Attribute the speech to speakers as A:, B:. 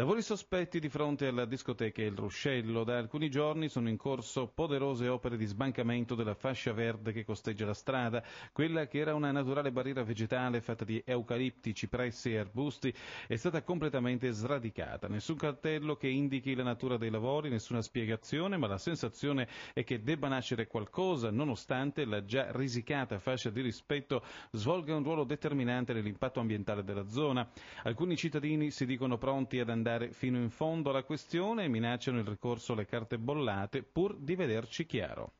A: Lavori sospetti di fronte alla discoteca Il Ruscello. Da alcuni giorni sono in corso poderose opere di sbancamento della fascia verde che costeggia la strada, quella che era una naturale barriera vegetale fatta di eucalipti, cipressi e arbusti, è stata completamente sradicata. Nessun cartello che indichi la natura dei lavori, nessuna spiegazione, ma la sensazione è che debba nascere qualcosa, nonostante la già risicata fascia di rispetto svolga un ruolo determinante nell'impatto ambientale della zona. Alcuni cittadini si dicono pronti ad andare andare fino in fondo alla questione e minacciano il ricorso alle carte bollate pur di vederci chiaro.